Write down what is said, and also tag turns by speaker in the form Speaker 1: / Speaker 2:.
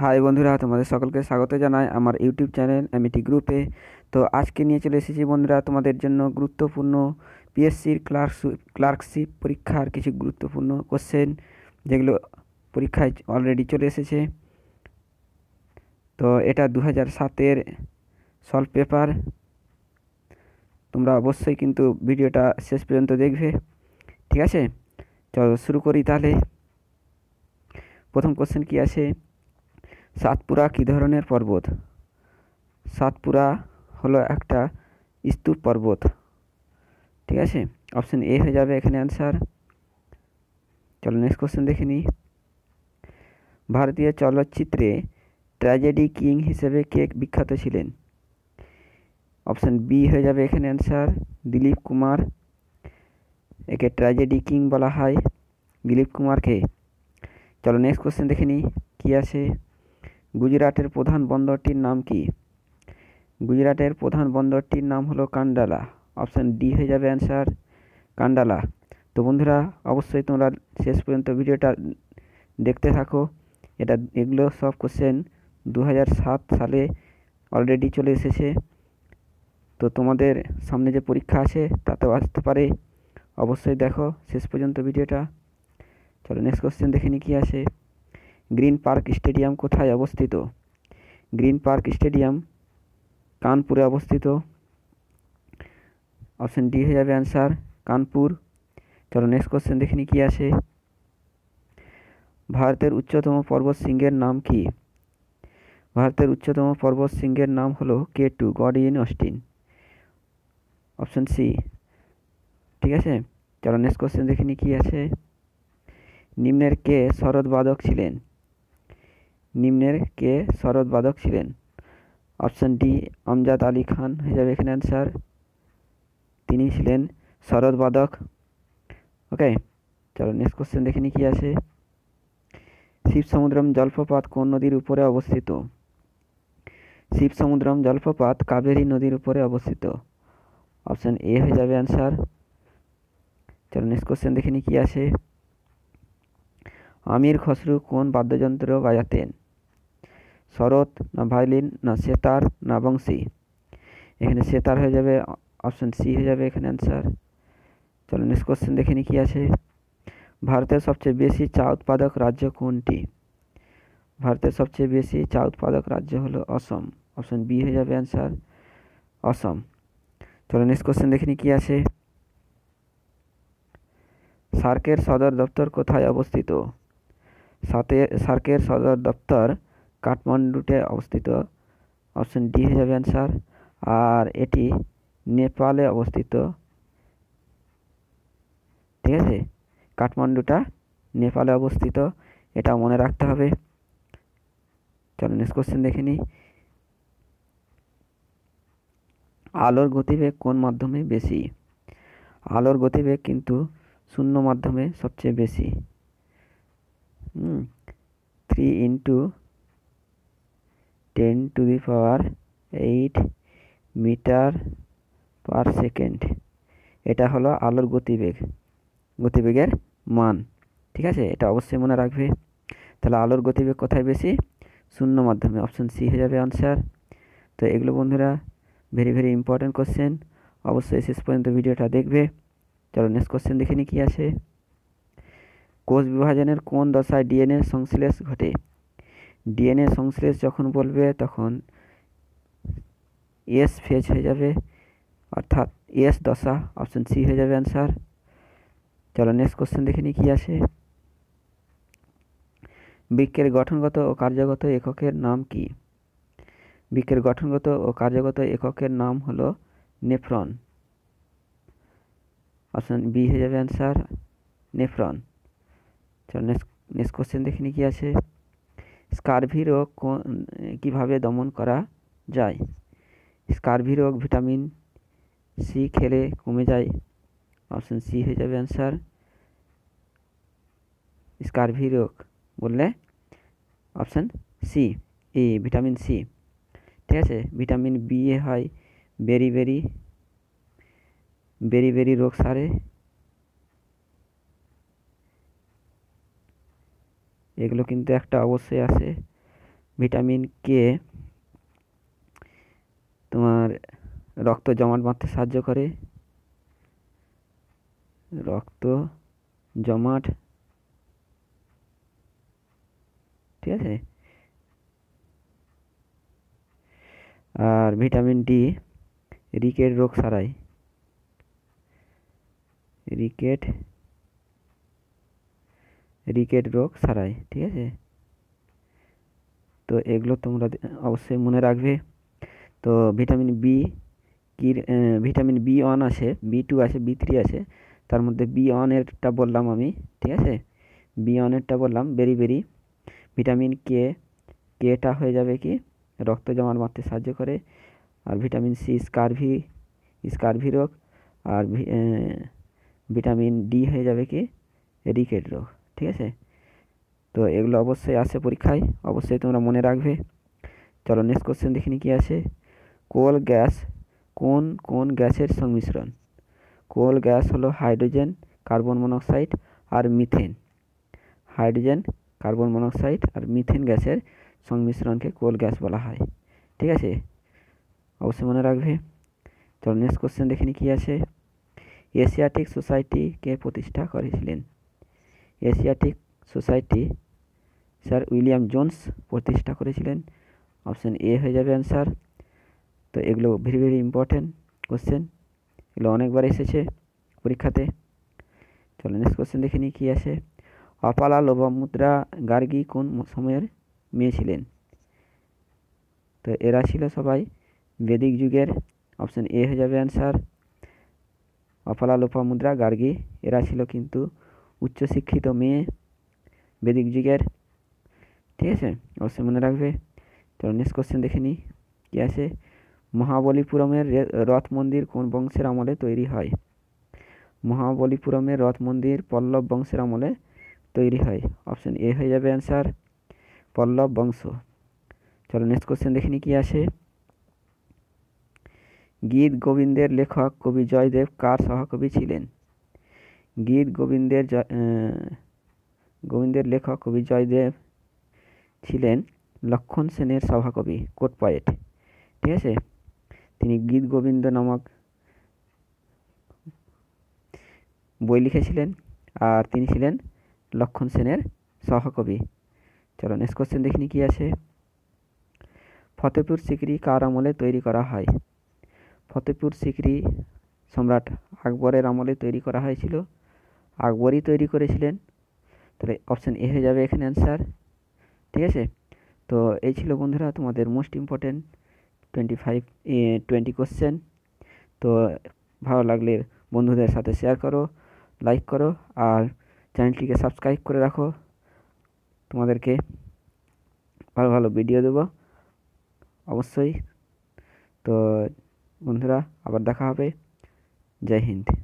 Speaker 1: high বন্ধুরা তোমাদের সকলকে স্বাগত জানাই আমার ইউটিউব চ্যানেল এমইটি গ্রুপে তো আজকে নিয়ে চলে এসেছি বন্ধুরা তোমাদের জন্য গুরুত্বপূর্ণ পিএসসির ক্লার্কশিপ ক্লার্কশিপ পরীক্ষার কিছু গুরুত্বপূর্ণ কোশ্চেন যেগুলো পরীক্ষায় অলরেডি চলে এসেছে তো এটা দু হাজার সাতের সলভ পেপার তোমরা অবশ্যই কিন্তু ভিডিওটা শেষ পর্যন্ত দেখবে ঠিক আছে চলো শুরু করি তাহলে প্রথম কোশ্চেন কি আছে সাতপুরা কী ধরনের পর্বত সাতপুরা হলো একটা স্তূপ পর্বত ঠিক আছে অপশন এ হয়ে যাবে এখানে অ্যান্সার চলো নেক্সট কোশ্চেন দেখে নিই ভারতীয় চলচ্চিত্রে ট্র্যাজেডি কিং হিসেবে কে বিখ্যাত ছিলেন অপশন বি হয়ে যাবে এখানে অ্যান্সার দিলীপ কুমার একে ট্র্যাজেডি কিং বলা হয় দিলীপ কুমারকে চলো নেক্সট কোশ্চেন দেখে নিই কী আছে গুজরাটের প্রধান বন্দরটির নাম কি গুজরাটের প্রধান বন্দরটির নাম হলো কান্ডালা অপশান ডি হয়ে যাবে অ্যান্সার কান্ডালা তো বন্ধুরা অবশ্যই তোমরা শেষ পর্যন্ত ভিডিওটা দেখতে থাকো এটা এগুলো সব কোশ্চেন দু সালে অলরেডি চলে এসেছে তো তোমাদের সামনে যে পরীক্ষা আছে তাতেও আসতে পারে অবশ্যই দেখো শেষ পর্যন্ত ভিডিওটা চলো নেক্সট কোশ্চেন দেখে নি কী আছে গ্রিন পার্ক স্টেডিয়াম কোথায় অবস্থিত গ্রিন পার্ক স্টেডিয়াম কানপুরে অবস্থিত অপশন ডি হয়ে যাবে অ্যান্সার কানপুর চলো নেক্সট কোশ্চেন দেখিনি কী আছে ভারতের উচ্চতম পর্বত শৃঙ্গের নাম কি ভারতের উচ্চতম পর্বত শৃঙ্গের নাম হলো কে টু ইন অস্টিন অপশন সি ঠিক আছে চলো নেক্সট কোশ্চেন দেখিনি কী আছে নিম্নের কে শরৎ বাদক ছিলেন নিম্নের কে শরৎবাদক ছিলেন অপশান ডি আমজাদ আলী খান হয়ে যাবে এখানে অ্যান্সার তিনি ছিলেন শরৎবাদক ওকে চলো নেক্সট কোশ্চেন দেখে নি কী আছে সমুদ্রম জলপ্রপাত কোন নদীর উপরে অবস্থিত শিব সমুদ্রম জলপ্রপাত কাবেরী নদীর উপরে অবস্থিত অপশান এ হয়ে যাবে অ্যান্সার চলো নেক্সট কোশ্চেন দেখে নি কী আছে আমির খসরু কোন বাদ্যযন্ত্র বাজাতেন शरत ना भायलिन ना सेतार ना वंशी एखे सेतार हो जाए अपशन सी हो जाए अन्सार चलो नेक्स्ट क्वेश्चन देखे नहीं कि आ भारत सब चे बी चा उत्पादक राज्य कौन भारत सब चे बी चा उत्पादक राज्य हलो असम अपशन बी हो जाए अन्सार असम चलो नेक्स्ट क्वेश्चन देखे नहीं कि सार्कर सदर दफ्तर कथाय अवस्थित सार्कर सदर दफ्तर কাঠমান্ডুতে অবস্থিত অপশন ডি হিসাবে অ্যান্সার আর এটি নেপালে অবস্থিত ঠিক আছে কাঠমান্ডুটা নেপালে অবস্থিত এটা মনে রাখতে হবে চলো নেক্সট কোশ্চেন দেখে নিই আলোর গতিবেগ কোন মাধ্যমে বেশি আলোর গতিবেগ কিন্তু শূন্য মাধ্যমে সবচেয়ে বেশি hmm three into ten to the power eight metre per second এটা হলো আলোর গতিবেগ গতিবেগের মান ঠিক আছে এটা অবশ্যই মনে রাখবে তাহলে আলোর গতিবেগ কোথায় বেশি শূন্য মাধ্যমে অপশন সি হয়ে যাবে আনসার তো এগুলো বন্ধুরা ভেরি ভেরি ইম্পর্ট্যান্ট কোশ্চেন অবশ্যই শেষ পর্যন্ত ভিডিওটা দেখবে চলো নেক্সট কোশ্চেন দেখে নি কী আছে কোষ বিভাজনের কোন দশায় ডিএনএ সংশ্লেষ ঘটে ডিএনএ সংশ্লেষ যখন বলবে তখন এস ফেজ হয়ে যাবে অর্থাৎ এস দশা অপশন সি হয়ে যাবে অ্যান্সার চলো নেক্সট কোশ্চেন দেখে নিই কী আছে বৃক্ষের গঠনগত ও কার্যগত এককের নাম কি বৃক্ষের গঠনগত ও কার্যগত এককের নাম হলো নেফ্রন অপশন বি হয়ে যাবে অ্যান্সার নেফ্রন চলো নেক্সট নেক্সট কোশ্চেন দেখে নিই কী আছে স্কার্ভি রোগ কীভাবে দমন করা যায় স্কার্ভি রোগ ভিটামিন সি খেলে কমে যায় অপশন সি হয়ে যাবে অ্যান্সার স্কার্ভি রোগ বললে অপশান সি এ ভিটামিন সি ঠিক আছে ভিটামিন বি এ হয় বেরি বেরি বেরি বেরি রোগ সারে এগুলো কিন্তু একটা অবশ্যই আছে ভিটামিন কে তোমার রক্ত জমাট বাঁধতে সাহায্য করে রক্ত জমাট ঠিক আছে আর ভিটামিন ডি রিকেট রোগ সারায় রিকেট রিকেট রোগ সারায় ঠিক আছে তো এগুলো তোমরা অবশ্যই মনে রাখবে তো ভিটামিন বি কি ভিটামিন বি ওয়ান আছে বি টু আছে বি থ্রি আছে তার মধ্যে বি ওয়ানেরটা বললাম আমি ঠিক আছে বি ওয়ানেরটা বললাম বেরি বেরি ভিটামিন কে কেটা হয়ে যাবে কি রক্ত জমার মারতে সাহায্য করে আর ভিটামিন সি স্কারভি স্কারভি রোগ আর ভিটামিন ডি হয়ে যাবে কি রিকেট রোগ ঠিক আছে তো এগুলো অবশ্যই আসে পরীক্ষায় অবশ্যই তোমরা মনে রাখবে চলো নেক্সট কোশ্চেন দেখিনি কি আছে কোল গ্যাস কোন কোন গ্যাসের সংমিশ্রণ কোল গ্যাস হলো হাইড্রোজেন কার্বন মনোক্সাইড আর মিথেন হাইড্রোজেন কার্বন মনোক্সাইড আর মিথেন গ্যাসের সংমিশ্রণকে কোল গ্যাস বলা হয় ঠিক আছে অবশ্যই মনে রাখবে চলো নেক্সট কোশ্চেন দেখিনি কি আছে এশিয়াটিক সোসাইটিকে প্রতিষ্ঠা করেছিলেন Asiatic Society sir William Jones প্রতিষ্ঠা করেছিলেন অপশান এ হয়ে যাবে অ্যান্সার তো এগুলো ভেরি ভেরি ইম্পর্ট্যান্ট কোশ্চেন এগুলো অনেকবার এসেছে পরীক্ষাতে চলো নেক্সট কোশ্চেন দেখে নিই কী আছে অপালা মুদ্রা গার্গি কোন সময়ের মেয়ে ছিলেন তো এরা ছিল সবাই বেদিক যুগের অপশান এ হয়ে যাবে অ্যান্সার অপালা লোপামুদ্রা গার্গি এরা ছিল কিন্তু উচ্চশিক্ষিত মেয়ে বেদিক যুগের ঠিক আছে অবশ্যই মনে রাখবে তো নেক্সট কোশ্চেন দেখে নিই কী আছে মহাবলীপুরমের রথ মন্দির কোন বংশের আমলে তৈরি হয় মহাবলীপুরমের রথ মন্দির পল্লব বংশের আমলে তৈরি হয় অপশন এ হয়ে যাবে অ্যান্সার পল্লব বংশ চলো নেক্সট কোশ্চেন দেখে নি কি আছে গীত গোবিন্দের লেখক কবি জয়দেব কার সহকবি ছিলেন গীত গোবিন্দের গোবিন্দের লেখক কবি জয়দেব ছিলেন লক্ষণ সেনের সভাকবি কোট পয়েট ঠিক আছে তিনি গীত গোবিন্দ নামক বই লিখেছিলেন আর তিনি ছিলেন লক্ষণ সেনের সহকবি চলো নেক্সট কোশ্চেন দেখিনি কি আছে ফতেপুর সিকরি কার আমলে তৈরি করা হয় ফতেপুর সিকরি সম্রাট আকবরের আমলে তৈরি করা হয়েছিল আকবরই তৈরি করেছিলেন তাহলে অপশান এ হয়ে যাবে এখানে অ্যান্সার ঠিক আছে তো এই ছিল বন্ধুরা তোমাদের most important twenty five twenty question তো ভালো লাগলে বন্ধুদের সাথে শেয়ার করো লাইক করো আর চ্যানেলটিকে সাবস্ক্রাইব করে রাখো তোমাদেরকে ভালো ভালো ভিডিও দেবো অবশ্যই তো বন্ধুরা আবার দেখা হবে জয় হিন্দ